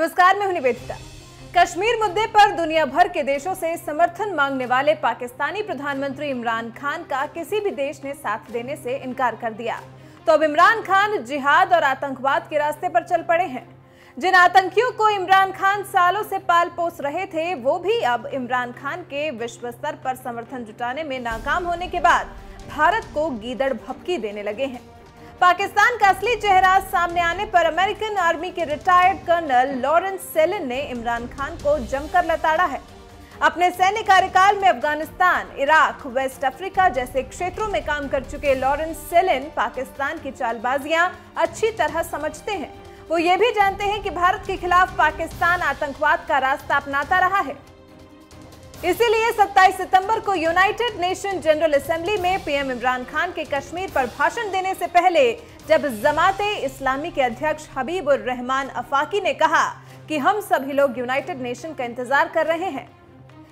नमस्कार मैं हूं निवेदिता कश्मीर मुद्दे पर दुनिया भर के देशों से समर्थन मांगने वाले पाकिस्तानी प्रधानमंत्री इमरान खान का किसी भी देश ने साथ देने से इनकार कर दिया तो अब इमरान खान जिहाद और आतंकवाद के रास्ते पर चल पड़े हैं जिन आतंकियों को इमरान खान सालों से पाल पोस रहे थे वो भी अब इमरान खान के विश्व स्तर पर समर्थन जुटाने में नाकाम होने के बाद भारत को गीदड़ भपकी देने लगे हैं पाकिस्तान का असली चेहरा सामने आने पर अमेरिकन आर्मी के रिटायर्ड कर्नल लॉरेंस सेलिन ने इमरान खान को जमकर लताड़ा है अपने सैन्य कार्यकाल में अफगानिस्तान इराक वेस्ट अफ्रीका जैसे क्षेत्रों में काम कर चुके लॉरेंस सेलिन पाकिस्तान की चालबाजियां अच्छी तरह समझते हैं वो ये भी जानते हैं कि भारत के खिलाफ पाकिस्तान आतंकवाद का रास्ता अपनाता रहा है इसीलिए 27 सितंबर को यूनाइटेड नेशन जनरल असेंबली में पीएम इमरान खान के कश्मीर पर भाषण देने से पहले जब जमाते इस्लामी के अध्यक्ष हबीब उर रहमान अफाकी ने कहा कि हम सभी लोग यूनाइटेड नेशन का इंतजार कर रहे हैं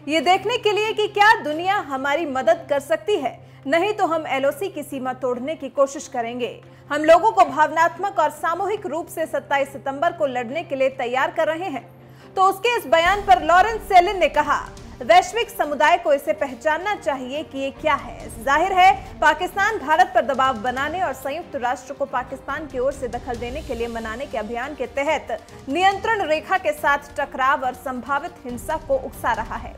ये देखने के लिए कि क्या दुनिया हमारी मदद कर सकती है नहीं तो हम एलओसी की सीमा तोड़ने की कोशिश करेंगे हम लोगों को भावनात्मक और सामूहिक रूप से 27 सितंबर को लड़ने के लिए तैयार कर रहे हैं तो उसके इस बयान पर लॉरेंस सेलिन ने कहा वैश्विक समुदाय को इसे पहचानना चाहिए कि ये क्या है जाहिर है पाकिस्तान भारत पर दबाव बनाने और संयुक्त राष्ट्र को पाकिस्तान की ओर से दखल देने के लिए मनाने के अभियान के तहत नियंत्रण रेखा के साथ टकराव और संभावित हिंसा को उकसा रहा है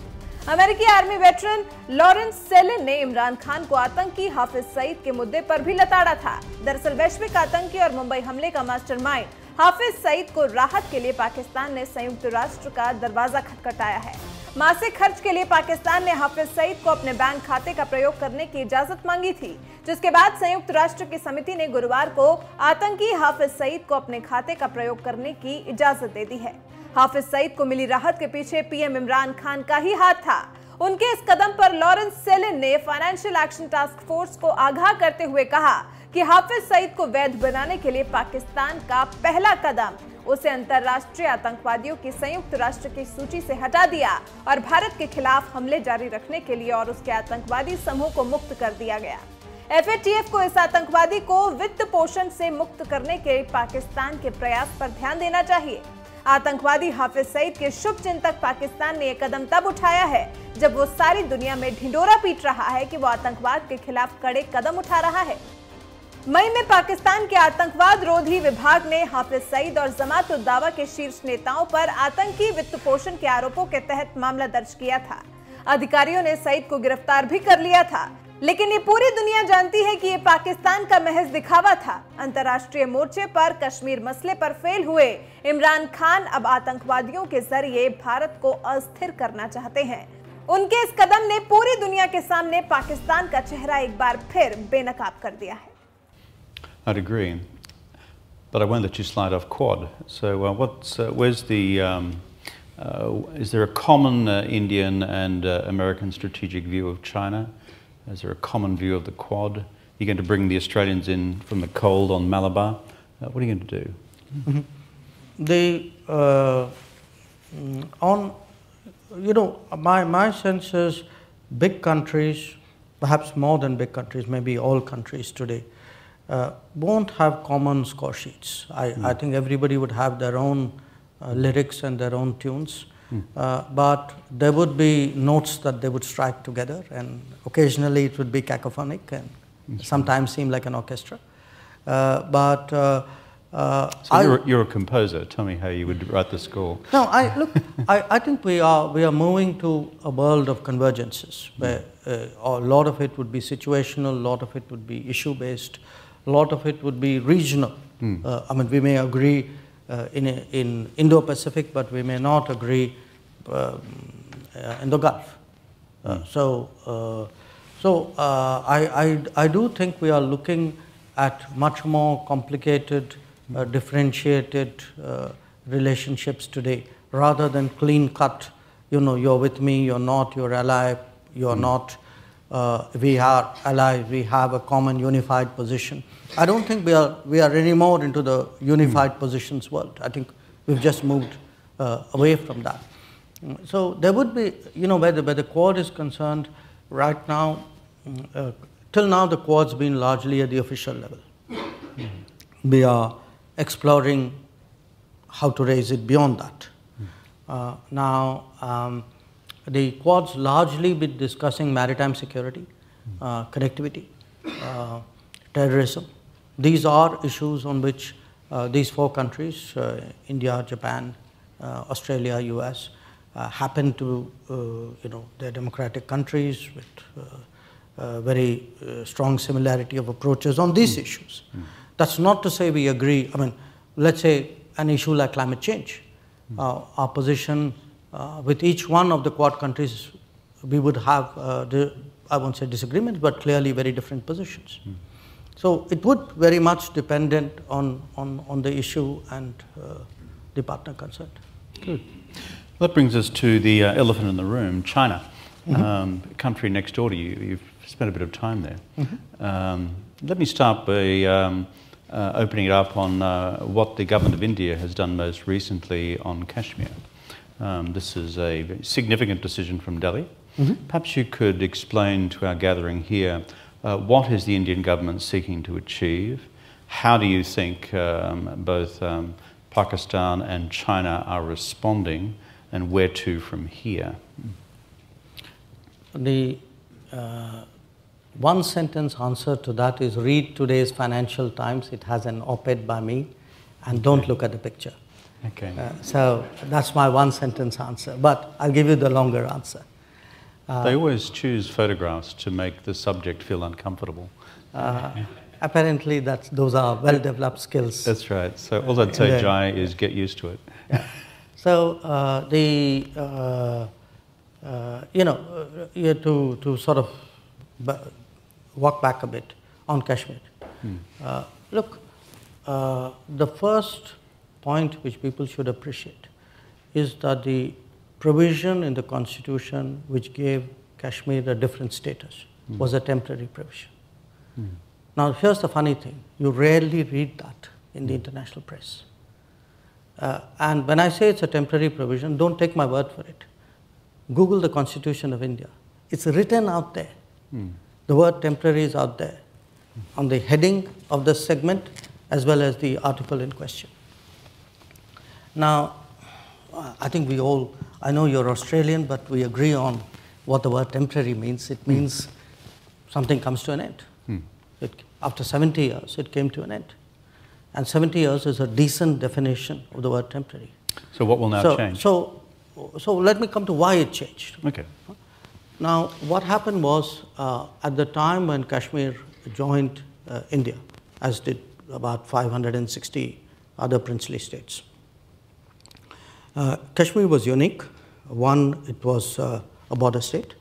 अमेरिकी आर्मी वेटरन लॉरेंस सेलिन ने इमरान खान को आतंकी हाफिज सईद के मुद्दे पर भी लताड़ा था दरअसल वैश्विक आतंकी और मुंबई हमले का मास्टरमाइंड हाफिज सईद को राहत के लिए पाकिस्तान ने संयुक्त राष्ट्र का दरवाजा खटखटाया है मासिक खर्च के लिए पाकिस्तान ने हाफिज सईद को अपने बैंक खाते का प्रयोग करने की इजाजत मांगी थी जिसके बाद संयुक्त राष्ट्र की समिति ने गुरुवार को आतंकी हाफिज सईद को अपने खाते का प्रयोग करने की इजाजत दे दी है हाफिज सईद को मिली राहत के पीछे पीएम इमरान खान का ही हाथ था उनके इस कदम पर लॉरेंस सेलिन ने फाइनेंशियल एक्शन टास्क फोर्स को आगाह करते हुए कहा कि हाफिज सईद को वैध बनाने के लिए पाकिस्तान का पहला कदम उसे अंतर्राष्ट्रीय आतंकवादियों की संयुक्त राष्ट्र की सूची से हटा दिया और भारत के खिलाफ हमले जारी रखने के लिए और उसके आतंकवादी समूह को मुक्त कर दिया गया एफएटीएफ को इस आतंकवादी को वित्त पोषण से मुक्त करने के पाकिस्तान के प्रयास पर ध्यान देना चाहिए आतंकवादी हाफिज सईद के शुभ चिंतक पाकिस्तान ने यह कदम तब उठाया है जब वो सारी दुनिया में ढिंडोरा पीट रहा है कि वो आतंकवाद के खिलाफ कड़े कदम उठा रहा है मई में पाकिस्तान के आतंकवाद रोधी विभाग ने हाफिज सईद और जमात उद्दावा के शीर्ष नेताओं पर आतंकी वित्त पोषण के आरोपों के तहत मामला दर्ज किया था अधिकारियों ने सईद को गिरफ्तार भी कर लिया था लेकिन ये पूरी दुनिया जानती है कि ये पाकिस्तान का महज दिखावा था अंतर्राष्ट्रीय मोर्चे पर कश्मीर मसले पर फेल हुए इमरान खान अब आतंकवादियों के जरिए भारत को अस्थिर करना चाहते हैं उनके इस कदम ने पूरी दुनिया के सामने पाकिस्तान का चेहरा एक बार फिर बेनकाब कर दिया है I'd agree. But I won't let you slide off quad. So uh, what's, uh, where's the, um, uh, is there a common uh, Indian and uh, American strategic view of China? Is there a common view of the quad? You're going to bring the Australians in from the cold on Malabar. Uh, what are you going to do? Mm -hmm. The, on, you know, my, my sense is big countries, perhaps more than big countries, maybe all countries today, uh, won't have common score sheets. I, mm. I, think everybody would have their own uh, lyrics and their own tunes. Mm. Uh, but there would be notes that they would strike together, and occasionally it would be cacophonic and mm. sometimes seem like an orchestra. Uh, but uh, uh so you're, you're, a composer. Tell me how you would write the score. No, I look. I, I think we are we are moving to a world of convergences hmm. where uh, a lot of it would be situational, a lot of it would be issue based, a lot of it would be regional. Mm. Uh, I mean, we may agree uh, in, in Indo-Pacific, but we may not agree uh, uh, in the Gulf. Uh, hmm. So, so I, I, I do think we are looking at much more complicated, differentiated relationships today, rather than clean-cut, you know, you're with me, you're not, you're ally, you're mm. not uh, we are allies, we have a common unified position. I don't think we are, we are anymore into the unified positions world. I think we've just moved uh, away from that. So there would be, you know, where the, where the Quad is concerned, right now, mm, uh, till now the Quad's been largely at the official level. we are exploring how to raise it beyond that. Uh, now, um, the quad's largely been discussing maritime security, uh, connectivity, uh, terrorism. These are issues on which uh, these four countries, uh, India, Japan, uh, Australia, US, uh, happen to, you know, they're democratic countries with very strong similarity of approaches on these mm. issues. Mm. That's not to say we agree, I mean, let's say an issue like climate change. Mm. our position uh, with each one of the Quad countries, we would have, uh, the, I won't say disagreements, but clearly very different positions. Mm. So it would very much dependent on, on, on the issue and uh, the partner concerned. Good. Well, that brings us to the elephant in the room, China, mm -hmm. um, country next door to you. You've spent a bit of time there. Mm -hmm. um, let me start by um, uh, opening it up on uh, what the government of India has done most recently on Kashmir. Um, this is a significant decision from Delhi. Mm -hmm. Perhaps you could explain to our gathering here uh, what is the Indian government seeking to achieve? How do you think um, both um, Pakistan and China are responding, and where to from here? Mm. The uh, one sentence answer to that is read today's Financial Times. It has an op ed by me, and don't look at the picture. Okay. Uh, so that's my one sentence answer, but I'll give you the longer answer. Uh, they always choose photographs to make the subject feel uncomfortable. Uh, apparently, that's, those are well developed skills. That's right. So, all I'd say, Jai, is get used to it. So, uh, the, uh, uh, you know, you to, to sort of walk back a bit on Kashmir. Hmm. look, the first point which people should appreciate is that the provision in the constitution which gave Kashmir a different status mm. was a temporary provision. Mm. Now here's the funny thing, you rarely read that in the hmm. international press. Uh, and when I say it's a temporary provision, don't take my word for it. Google the Constitution of India. It's written out there. Mm. The word temporary is out there hmm. on the heading of the segment as well as the article in question. Now, I think we all, I know you're Australian, but we agree on what the word temporary means. It hmm. means mm. something comes to an end. Mm. It, after 70 years, it came to an end. And 70 years is a decent definition of the word temporary. So what will now so, change? So, so let me come to why it changed. Okay. Now, what happened was, uh, at the time when Kashmir joined uh, India, as did about 560 other princely states, uh, Kashmir was unique. One, it was uh, a border state.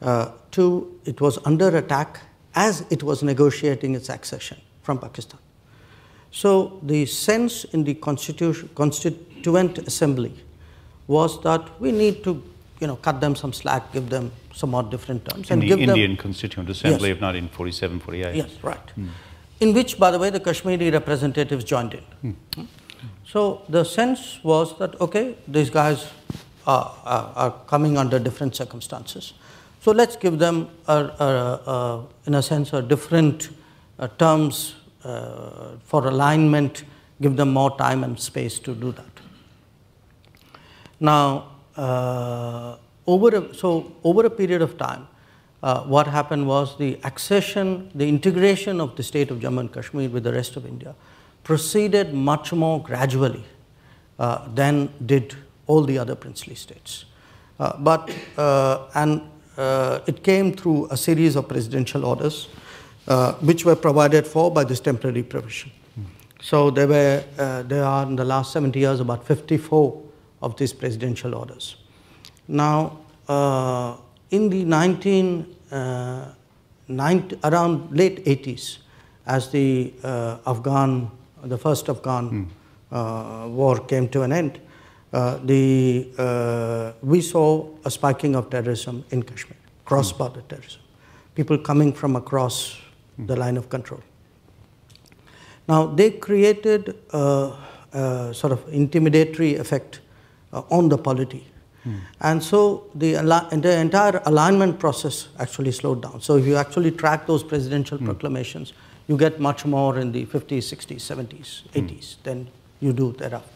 Uh, two, it was under attack as it was negotiating its accession from Pakistan. So the sense in the Constituent Assembly was that we need to you know, cut them some slack, give them somewhat different terms. In and the give Indian them, Constituent Assembly, yes. 1947 48. Yes, right. Mm. In which, by the way, the Kashmiri representatives joined in. Mm. So the sense was that okay, these guys are, are, are coming under different circumstances. So let's give them, a, a, a, in a sense, a different uh, terms uh, for alignment, give them more time and space to do that. Now, uh, over so over a period of time, uh, what happened was the accession, the integration of the state of Jammu and Kashmir with the rest of India proceeded much more gradually uh, than did all the other princely states. Uh, but, uh, and uh, it came through a series of presidential orders uh, which were provided for by this temporary provision. So there were, there are in the last 70 years about 54 of these presidential orders. Now, in the 19, around late 80s, as the uh, Afghan the first Afghan mm. Uh, war came to an end, uh, the, uh, we saw a spiking of terrorism in Kashmir, cross-border hmm. mm. terrorism, people coming from across mm. the line of control. Now, they created a, a sort of intimidatory effect on the polity. Mm. And so the, the, entire alignment process actually slowed down. So if you actually track those presidential mm. proclamations, you get much more in the 50s, 60s, 70s, 80s mm. than you do thereafter.